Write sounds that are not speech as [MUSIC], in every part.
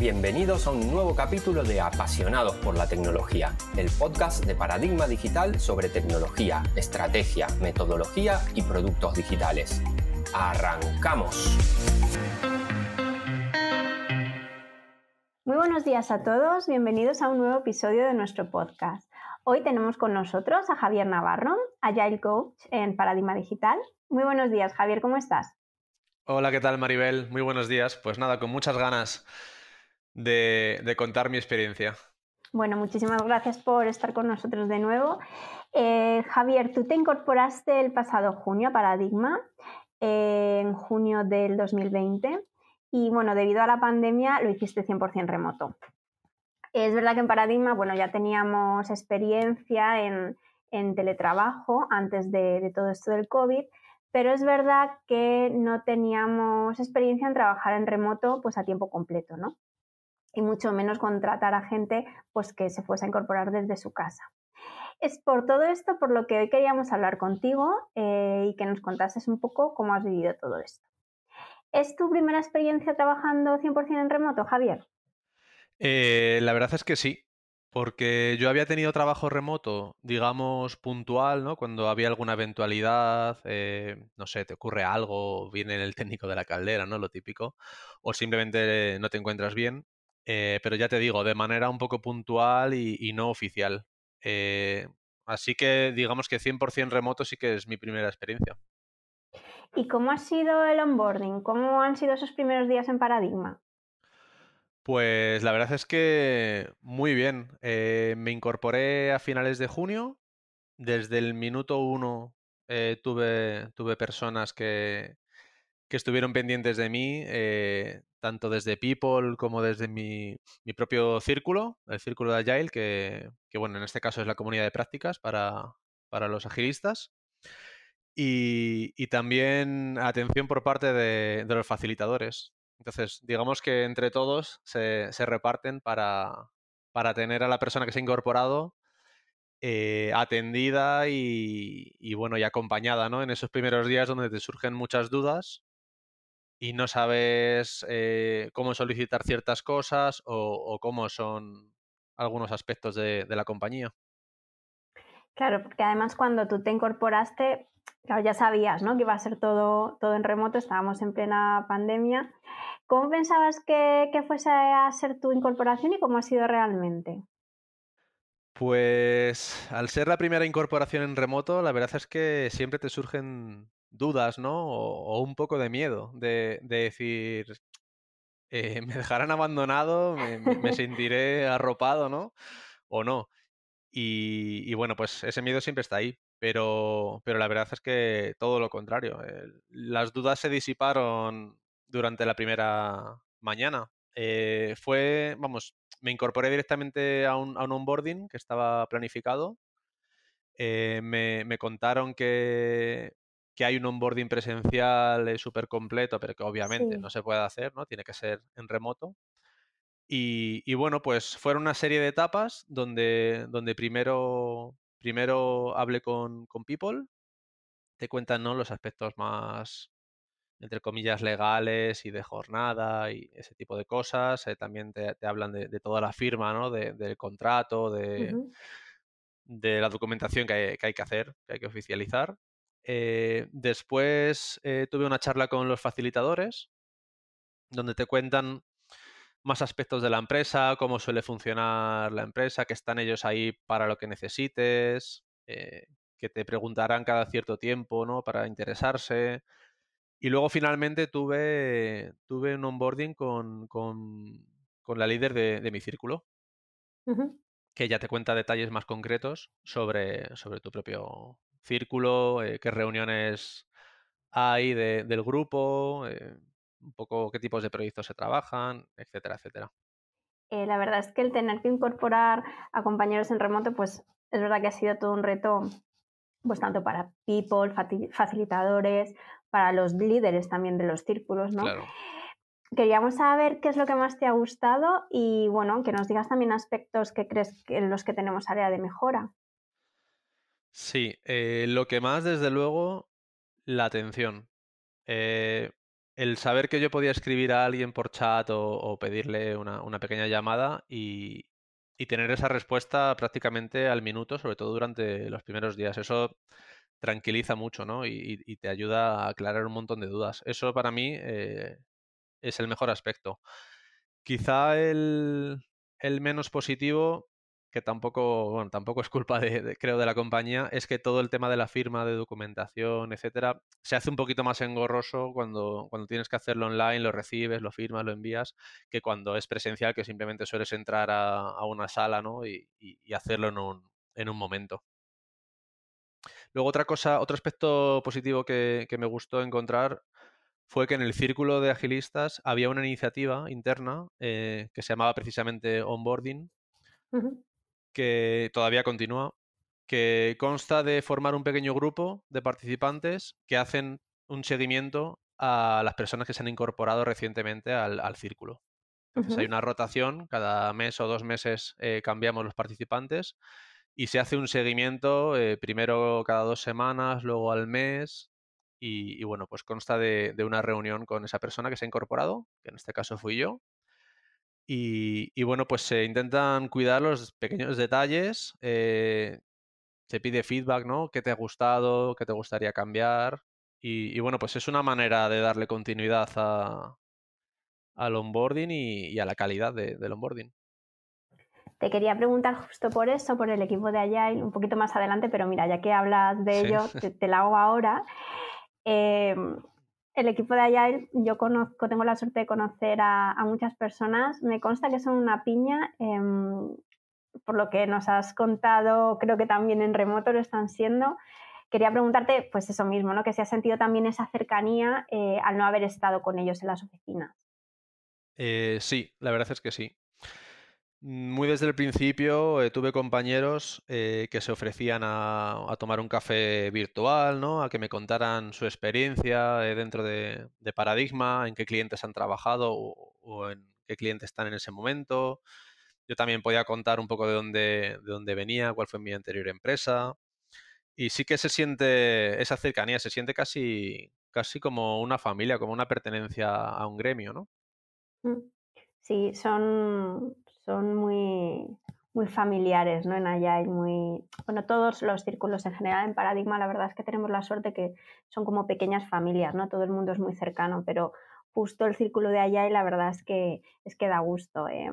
Bienvenidos a un nuevo capítulo de Apasionados por la Tecnología, el podcast de Paradigma Digital sobre tecnología, estrategia, metodología y productos digitales. ¡Arrancamos! Muy buenos días a todos, bienvenidos a un nuevo episodio de nuestro podcast. Hoy tenemos con nosotros a Javier Navarro, Agile Coach en Paradigma Digital. Muy buenos días, Javier, ¿cómo estás? Hola, ¿qué tal, Maribel? Muy buenos días. Pues nada, con muchas ganas de, contar mi experiencia. Bueno, muchísimas gracias por estar con nosotros de nuevo. Eh, Javier, tú te incorporaste el pasado junio a Paradigma, eh, en junio del 2020, y bueno, debido a la pandemia lo hiciste 100% remoto. Es verdad que en Paradigma, bueno, ya teníamos experiencia en, teletrabajo antes de, todo esto del COVID, pero es verdad que no teníamos experiencia en trabajar en remoto pues a tiempo completo, ¿no? y mucho menos contratar a gente pues que se fuese a incorporar desde su casa. Es por todo esto por lo que hoy queríamos hablar contigo eh, y que nos contases un poco cómo has vivido todo esto. ¿Es tu primera experiencia trabajando 100% en remoto, Javier? Eh, la verdad es que sí, porque yo había tenido trabajo remoto, digamos, puntual, ¿no? Cuando había alguna eventualidad, eh, no sé, te ocurre algo, viene el técnico de la caldera, ¿no? Lo típico, o simplemente no te encuentras bien eh, pero ya te digo, de manera un poco puntual y, no oficial. Eh, así que digamos que 100% remoto sí que es mi primera experiencia. ¿Y cómo ha sido el onboarding? ¿Cómo han sido esos primeros días en Paradigma? Pues la verdad es que muy bien. Eh, me incorporé a finales de junio. Desde el minuto uno tuve, tuve personas que, que estuvieron pendientes de mí, eh, tanto desde People como desde mi, mi, propio círculo, el círculo de Agile, que, que, bueno, en este caso es la comunidad de prácticas para, los agilistas. Y, y, también atención por parte de, los facilitadores. Entonces, digamos que entre todos se, reparten para, tener a la persona que se ha incorporado eh, atendida y, bueno, y acompañada, ¿no? En esos primeros días donde te surgen muchas dudas y no sabes eh, cómo solicitar ciertas cosas o, cómo son algunos aspectos de, la compañía. Claro, porque además cuando tú te incorporaste, claro, ya sabías ¿no? que iba a ser todo, todo en remoto, estábamos en plena pandemia. ¿Cómo pensabas que fuese a ser tu incorporación y cómo ha sido realmente? Pues al ser la primera incorporación en remoto, la verdad es que siempre te surgen dudas, ¿no? O, un poco de miedo de, decir, eh, [LAUGHS] me dejarán abandonado, me, [LAUGHS] sentiré arropado, ¿no? O no. Y, bueno, pues ese miedo siempre está ahí, pero, pero la verdad es que todo lo contrario. las dudas se disiparon durante la primera mañana. Eh, fue, vamos, me incorporé directamente a un, a onboarding que estaba planificado. Eh, me, me, contaron que que hay un onboarding presencial eh, súper completo, pero que obviamente no se puede hacer, ¿no? Tiene que ser en remoto. Y, bueno, pues fueron una serie de etapas donde, donde primero, primero hablé con, People, te cuentan los aspectos más, entre comillas, legales y de jornada y ese tipo de cosas. Eh, también te, hablan de, toda la firma, ¿no? del contrato, de, de la documentación que hay, que hacer, que hay que oficializar. Eh, después eh, tuve una charla con los facilitadores, donde te cuentan más aspectos de la empresa, cómo suele funcionar la empresa, que están ellos ahí para lo que necesites, eh, que te preguntarán cada cierto tiempo, ¿no? Para interesarse. Y luego finalmente tuve, tuve un onboarding con, con, con la líder de, de mi círculo, que ya te cuenta detalles más concretos sobre, sobre tu propio círculo, eh, qué reuniones hay del grupo, eh, un poco qué tipos de proyectos se trabajan, etcétera, etcétera. Eh, la verdad es que el tener que incorporar a compañeros en remoto, pues es verdad que ha sido todo un reto, pues tanto para people, facilitadores, para los líderes también de los círculos, ¿no? Queríamos saber qué es lo que más te ha gustado y, bueno, que nos digas también aspectos que crees en los que tenemos área de mejora. Sí, eh, lo que más, desde luego, la atención. Eh, el saber que yo podía escribir a alguien por chat o, pedirle una, pequeña llamada y, tener esa respuesta prácticamente al minuto, sobre todo durante los primeros días. Eso tranquiliza mucho, ¿no? Y, te ayuda a aclarar un montón de dudas. Eso para mí eh, es el mejor aspecto. Quizá el, el menos positivo que tampoco, tampoco es culpa de, creo, de la compañía, es que todo el tema de la firma, de documentación, etcétera, se hace un poquito más engorroso cuando, cuando tienes que hacerlo online, lo recibes, lo firmas, lo envías, que cuando es presencial, que simplemente sueles entrar a, una sala, Y, hacerlo en un, momento. Luego otra cosa, otro aspecto positivo que, me gustó encontrar fue que en el círculo de agilistas había una iniciativa interna eh, que se llamaba precisamente onboarding, que todavía continúa, que consta de formar un pequeño grupo de participantes que hacen un seguimiento a las personas que se han incorporado recientemente al, círculo. Entonces hay una rotación, cada mes o dos meses eh, cambiamos los participantes y se hace un seguimiento eh, primero cada dos semanas, luego al mes y, bueno, pues consta de, una reunión con esa persona que se ha incorporado, que en este caso fui yo, y, bueno, pues se intentan cuidar los pequeños detalles. Eh, se pide feedback, ¿no? ¿Qué te ha gustado? ¿Qué te gustaría cambiar? Y, bueno, pues es una manera de darle continuidad a, al onboarding y, a la calidad de, del onboarding. Te quería preguntar justo por eso, por el equipo de Agile, un poquito más adelante, pero mira, ya que hablas de ello, te, lo la hago ahora. Em, el equipo de Agile, yo conozco, tengo la suerte de conocer a, muchas personas. Me consta que son una piña. Em, por lo que nos has contado, creo que también en remoto lo están siendo. Quería preguntarte, pues eso mismo, ¿no? Que si has sentido también esa cercanía eh, al no haber estado con ellos en las oficinas. Eh, sí, la verdad es que sí. Mm, muy desde el principio eh, tuve compañeros eh, que se ofrecían a, tomar un café virtual, ¿no? A que me contaran su experiencia eh, dentro de, Paradigma, en qué clientes han trabajado o, en qué clientes están en ese momento. Yo también podía contar un poco de dónde, de dónde venía, cuál fue mi anterior empresa. Y sí que se siente esa cercanía, se siente casi, casi como una familia, como una pertenencia a un gremio, ¿no? Mm. Sí, son, son muy, muy familiares en Allá muy... Bueno, todos los círculos en general en Paradigma, la verdad es que tenemos la suerte que son como pequeñas familias, ¿no? Todo el mundo es muy cercano, pero justo el círculo de Allá la verdad es que, es que da gusto, eh,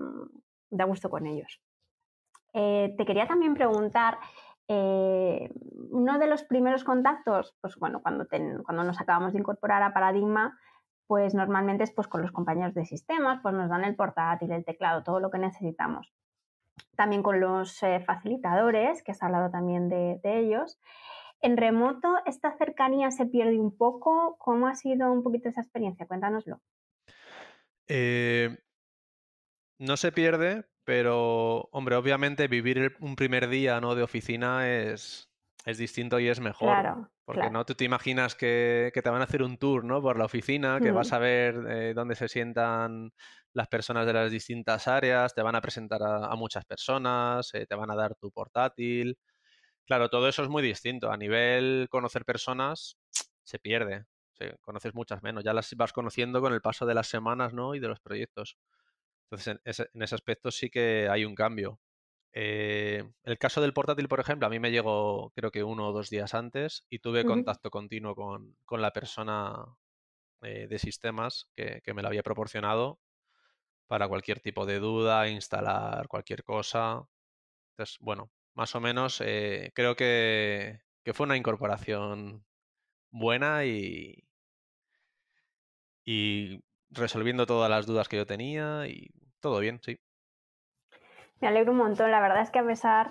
da gusto con ellos. Eh, te quería también preguntar, eh, uno de los primeros contactos, pues bueno, cuando, cuando nos acabamos de incorporar a Paradigma, pues normalmente es pues con los compañeros de sistemas, pues nos dan el portátil, el teclado, todo lo que necesitamos. También con los eh, facilitadores, que has hablado también de, ellos. En remoto, ¿esta cercanía se pierde un poco? ¿Cómo ha sido un poquito esa experiencia? Cuéntanoslo. Eh, no se pierde, pero, hombre, obviamente vivir un primer día ¿no? de oficina es, es distinto y es mejor. Claro, porque no tú te imaginas que, te van a hacer un tour ¿no? por la oficina, que vas a ver eh, dónde se sientan las personas de las distintas áreas, te van a presentar a, muchas personas, eh, te van a dar tu portátil. Claro, todo eso es muy distinto. A nivel conocer personas, [TSK] se pierde. conoces muchas menos. Ya las vas conociendo con el paso de las semanas ¿no? y de los proyectos. Entonces, en ese aspecto sí que hay un cambio. Eh, el caso del portátil, por ejemplo, a mí me llegó creo que uno o dos días antes y tuve contacto continuo con, la persona eh, de sistemas que, me la había proporcionado para cualquier tipo de duda, instalar cualquier cosa. Entonces, bueno, más o menos eh, creo que, fue una incorporación buena y, y resolviendo todas las dudas que yo tenía y todo bien, sí. Me alegro un montón, la verdad es que a pesar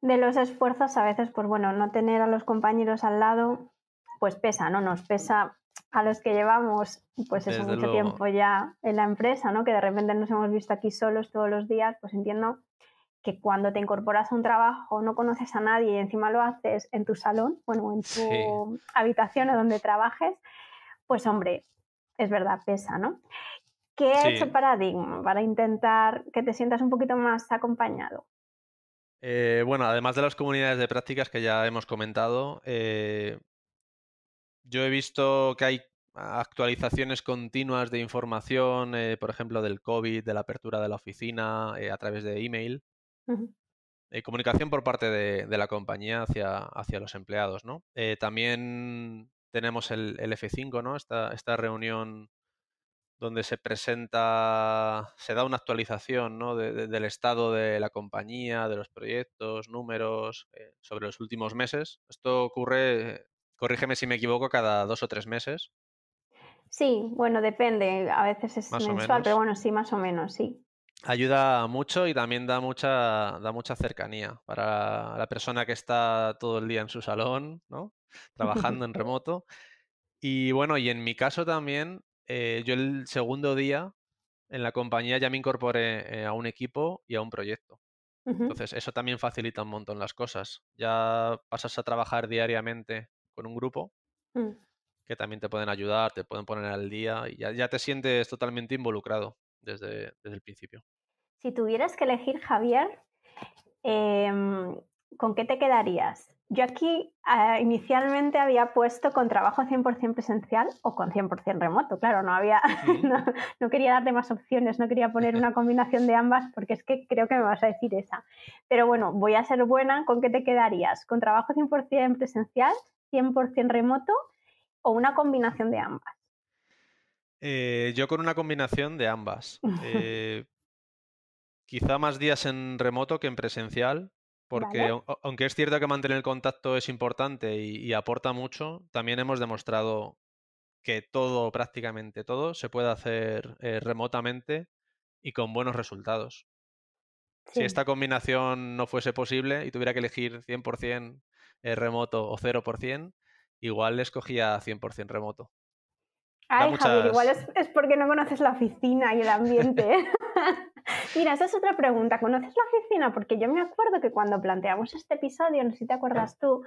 de los esfuerzos, a veces, pues bueno, no tener a los compañeros al lado, pues pesa, ¿no? Nos pesa a los que llevamos, pues eso, mucho tiempo ya en la empresa, ¿no? Que de repente nos hemos visto aquí solos todos los días, pues entiendo que cuando te incorporas a un trabajo no conoces a nadie y encima lo haces en tu salón, bueno, en tu habitación o donde trabajes, pues hombre, es verdad, pesa, ¿no? ¿Qué ha hecho paradigma para intentar que te sientas un poquito más acompañado? Eh, bueno, además de las comunidades de prácticas que ya hemos comentado, eh, yo he visto que hay actualizaciones continuas de información, eh, por ejemplo, del COVID, de la apertura de la oficina a través de email. comunicación por parte de, la compañía hacia, hacia, los empleados, también tenemos el, el F5, ¿no? Esta, esta reunión donde se presenta, se da una actualización ¿no? del estado de la compañía, de los proyectos, números, eh, sobre los últimos meses. Esto ocurre, eh, corrígeme si me equivoco, cada dos o tres meses. Sí, bueno, depende. A veces es mensual, pero bueno, sí, más o menos, sí. Ayuda mucho y también da mucha, da mucha cercanía para la persona que está todo el día en su salón, ¿no? [LAUGHS] Trabajando en remoto. Y bueno, y en mi caso también eh, yo el segundo día en la compañía ya me incorporé eh, a un equipo y a un proyecto. Entonces, eso también facilita un montón las cosas. Ya pasas a trabajar diariamente con un grupo mm. que también te pueden ayudar, te pueden poner al día y ya, te sientes totalmente involucrado desde, desde, el principio. Si tuvieras que elegir, Javier, em, ¿con qué te quedarías? Yo aquí ah, inicialmente había puesto con trabajo 100% presencial o con 100% remoto, claro, no había, [LAUGHS] no, quería darte más opciones, no quería poner una combinación de ambas porque es que creo que me vas a decir esa. Pero bueno, voy a ser buena, ¿con qué te quedarías? ¿Con trabajo 100% presencial, 100% remoto o una combinación de ambas? Eh, yo con una combinación de ambas. [LAUGHS] Eh, quizá más días en remoto que en presencial, porque aunque es cierto que mantener el contacto es importante y, aporta mucho, también hemos demostrado que todo, prácticamente todo, se puede hacer eh, remotamente y con buenos resultados. Si esta combinación no fuese posible y tuviera que elegir 100% eh, remoto o 0%, igual escogía 100% remoto. Ay, Javier, igual es, es, porque no conoces la oficina y el ambiente. ¿eh? [LAUGHS] Mira, esa es otra pregunta. ¿Conoces la oficina? Porque yo me acuerdo que cuando planteamos este episodio, no sé si te acuerdas tú,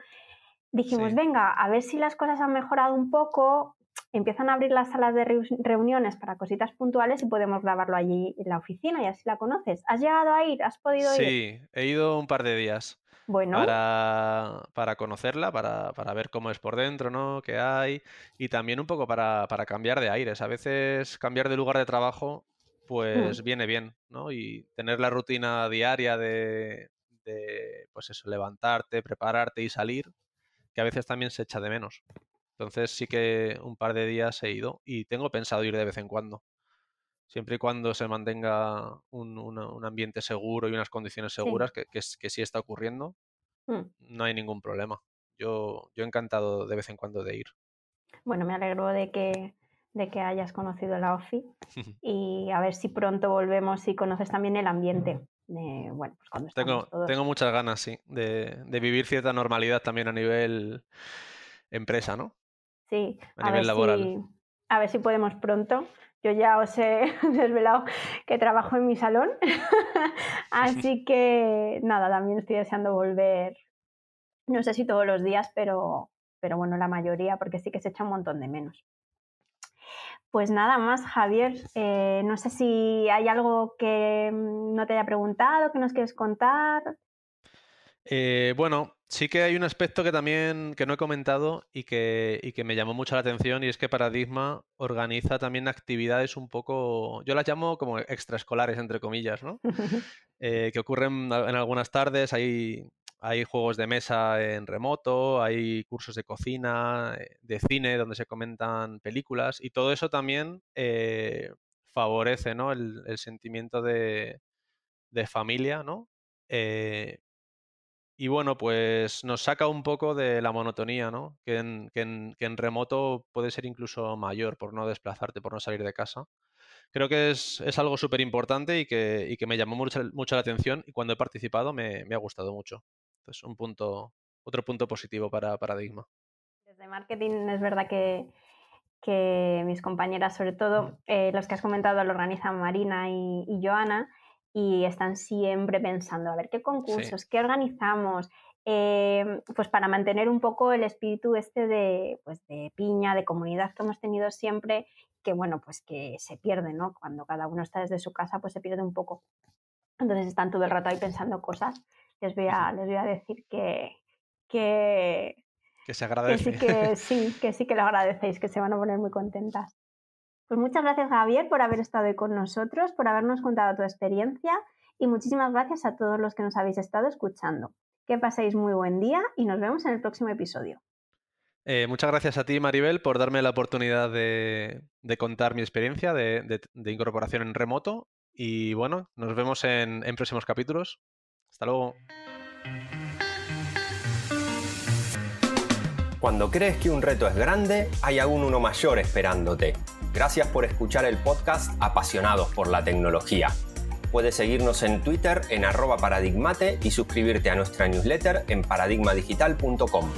dijimos, venga, a ver si las cosas han mejorado un poco, empiezan a abrir las salas de reuniones para cositas puntuales y podemos grabarlo allí en la oficina y así la conoces. ¿Has llegado a ir? ¿Has podido ir? Sí, he ido un par de días. Bueno. Para, para conocerla, para, ver cómo es por dentro, ¿no? ¿Qué hay? Y también un poco para, para cambiar de aires. A veces cambiar de lugar de trabajo Mm. pues viene bien, ¿no? Y tener la rutina diaria de, pues eso, levantarte, prepararte y salir, que a veces también se echa de menos. Entonces sí que un par de días he ido y tengo pensado ir de vez en cuando. Siempre y cuando se mantenga un, ambiente seguro y unas condiciones seguras, Que, que, sí está ocurriendo, mm. no hay ningún problema. Yo, yo encantado de vez en cuando de ir. Bueno, me alegro de que, de que hayas conocido la OFI [LAUGHS] y a ver si pronto volvemos y conoces también el ambiente. bueno, pues tengo, tengo muchas ganas, sí, de, vivir cierta normalidad también a nivel empresa, ¿no? Sí, a, nivel laboral. a ver si podemos pronto. Yo ya os he [LAUGHS] desvelado que trabajo en mi salón, [LAUGHS] así que nada, también estoy deseando volver, no sé si todos los días, pero, pero bueno, la mayoría, porque sí que se echa un montón de menos. Pues nada más, Javier. Eh, no sé si hay algo que mm, no te haya preguntado, que nos quieres contar. Eh, bueno, sí que hay un aspecto que también que no he comentado y que, que me llamó mucho la atención y es que Paradigma organiza también actividades un poco, yo las llamo como extraescolares, entre comillas, ¿no? [LAUGHS] Eh, que ocurren en algunas tardes, hay hay juegos de mesa en remoto, hay cursos de cocina, eh, de cine, donde se comentan películas y todo eso también eh, favorece el, sentimiento de, familia, ¿no? Eh, y bueno, pues nos saca un poco de la monotonía, ¿no? Que en, remoto puede ser incluso mayor por no desplazarte, por no salir de casa. Creo que es, algo súper importante y que, me llamó mucho, la atención y cuando he participado me ha gustado mucho. Entonces, pues, un punto, otro punto positivo para Paradigma. Desde marketing es verdad que, que mis compañeras, sobre mm. todo eh, los que has comentado, lo organizan Marina y, Joana y están siempre pensando, a ver, ¿qué concursos? ¿Qué organizamos? Em, pues para mantener un poco el espíritu este de, pues, de piña, de comunidad que hemos tenido siempre, que bueno, pues que se pierde, ¿no? Cuando cada uno está desde su casa, pues se pierde un poco. Entonces están todo el rato ahí pensando cosas les voy a, decir que, que, se agradece. [LAUGHS] sí, que sí, que sí lo agradecéis, que se van a poner muy contentas. Pues muchas gracias Javier por haber estado con nosotros, por habernos contado tu experiencia y muchísimas gracias a todos los que nos habéis estado escuchando. Que paséis muy buen día y nos vemos en el próximo episodio. Eh, muchas gracias a ti, Maribel, por darme la oportunidad de, contar mi experiencia de, incorporación en remoto. Y bueno, nos vemos en próximos capítulos. Hasta luego. Cuando crees que un reto es grande, hay aún uno mayor esperándote. Gracias por escuchar el podcast Apasionados por la Tecnología. Puedes seguirnos en Twitter en arroba paradigmate y suscribirte a nuestra newsletter en paradigmadigital.com.